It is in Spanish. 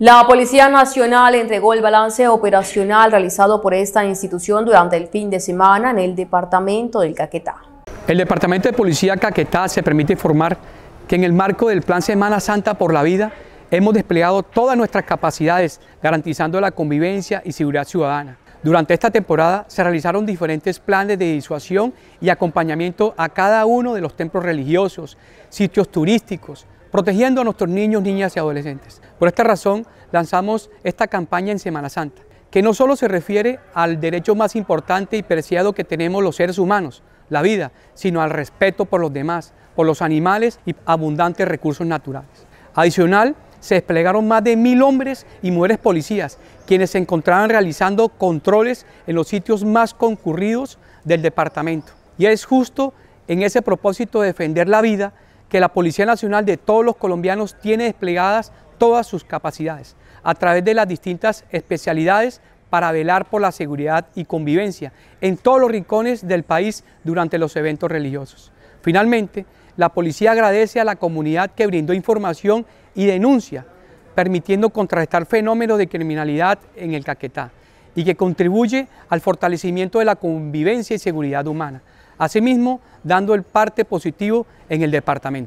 La Policía Nacional entregó el balance operacional realizado por esta institución durante el fin de semana en el departamento del Caquetá. El departamento de Policía Caquetá se permite informar que en el marco del Plan Semana Santa por la Vida hemos desplegado todas nuestras capacidades garantizando la convivencia y seguridad ciudadana. Durante esta temporada se realizaron diferentes planes de disuasión y acompañamiento a cada uno de los templos religiosos, sitios turísticos, protegiendo a nuestros niños, niñas y adolescentes. Por esta razón lanzamos esta campaña en Semana Santa, que no solo se refiere al derecho más importante y preciado que tenemos los seres humanos, la vida, sino al respeto por los demás, por los animales y abundantes recursos naturales. Adicional, se desplegaron más de mil hombres y mujeres policías, quienes se encontraban realizando controles en los sitios más concurridos del departamento. Y es justo en ese propósito de defender la vida que la Policía Nacional de todos los colombianos tiene desplegadas todas sus capacidades a través de las distintas especialidades para velar por la seguridad y convivencia en todos los rincones del país durante los eventos religiosos. Finalmente, la policía agradece a la comunidad que brindó información y denuncia, permitiendo contrarrestar fenómenos de criminalidad en el Caquetá y que contribuye al fortalecimiento de la convivencia y seguridad humana asimismo dando el parte positivo en el departamento.